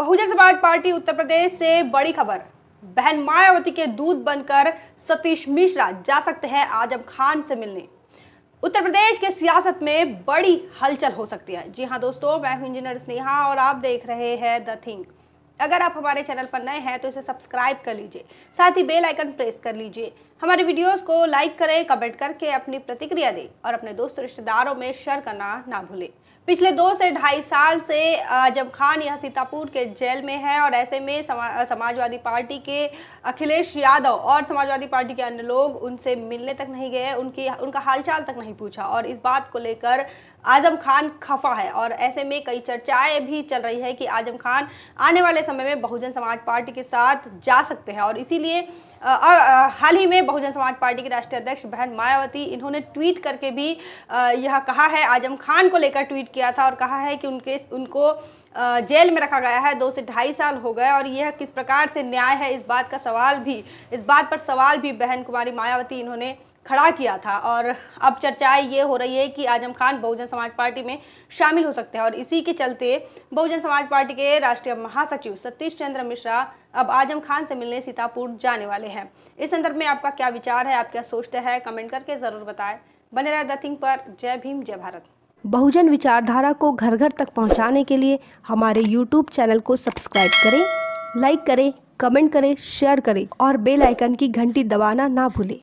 बहुजन समाज पार्टी उत्तर प्रदेश से बड़ी खबर बहन मायावती के दूध बनकर सतीश मिश्रा जा सकते हैं आजम खान से मिलने उत्तर प्रदेश के सियासत में बड़ी हलचल हो सकती है जी हाँ दोस्तों मैं हूं इंजीनियर स्नेहा और आप देख रहे हैं द थिंग अगर आप हमारे चैनल पर नए हैं तो इसे सब्सक्राइब कर लीजिए साथ ही बेल आइकन प्रेस कर लीजिए हमारे वीडियोस को लाइक करें कमेंट करके अपनी प्रतिक्रिया दें और अपने दोस्त रिश्तेदारों में शेयर करना ना भूलें पिछले दो से ढाई साल से जब खान यह सीतापुर के जेल में है और ऐसे में समा, समाजवादी पार्टी के अखिलेश यादव और समाजवादी पार्टी के अन्य लोग उनसे मिलने तक नहीं गए उनकी उनका हालचाल तक नहीं पूछा और इस बात को लेकर आजम खान खफा है और ऐसे में कई चर्चाएं भी चल रही है कि आजम खान आने वाले समय में बहुजन समाज पार्टी के साथ जा सकते हैं और इसीलिए हाल ही में बहुजन समाज पार्टी के राष्ट्रीय अध्यक्ष बहन मायावती इन्होंने ट्वीट करके भी यह कहा है आजम खान को लेकर ट्वीट किया था और कहा है कि उनके उनको जेल में रखा गया है दो से ढाई साल हो गए और यह किस प्रकार से न्याय है इस बात का सवाल भी इस बात पर सवाल भी बहन कुमारी मायावती इन्होंने खड़ा किया था और अब चर्चाएं ये हो रही है कि आजम खान बहुजन समाज पार्टी में शामिल हो सकते हैं और इसी के चलते बहुजन समाज पार्टी के राष्ट्रीय महासचिव सतीश चंद्र मिश्रा अब आजम खान से मिलने सीतापुर जाने वाले हैं इस संदर्भ में आपका क्या विचार है आप क्या सोचते हैं कमेंट करके ज़रूर बताएं बने रहे द पर जय भीम जय भारत बहुजन विचारधारा को घर घर तक पहुंचाने के लिए हमारे YouTube चैनल को सब्सक्राइब करें लाइक करें कमेंट करें शेयर करें और बेल आइकन की घंटी दबाना ना भूलें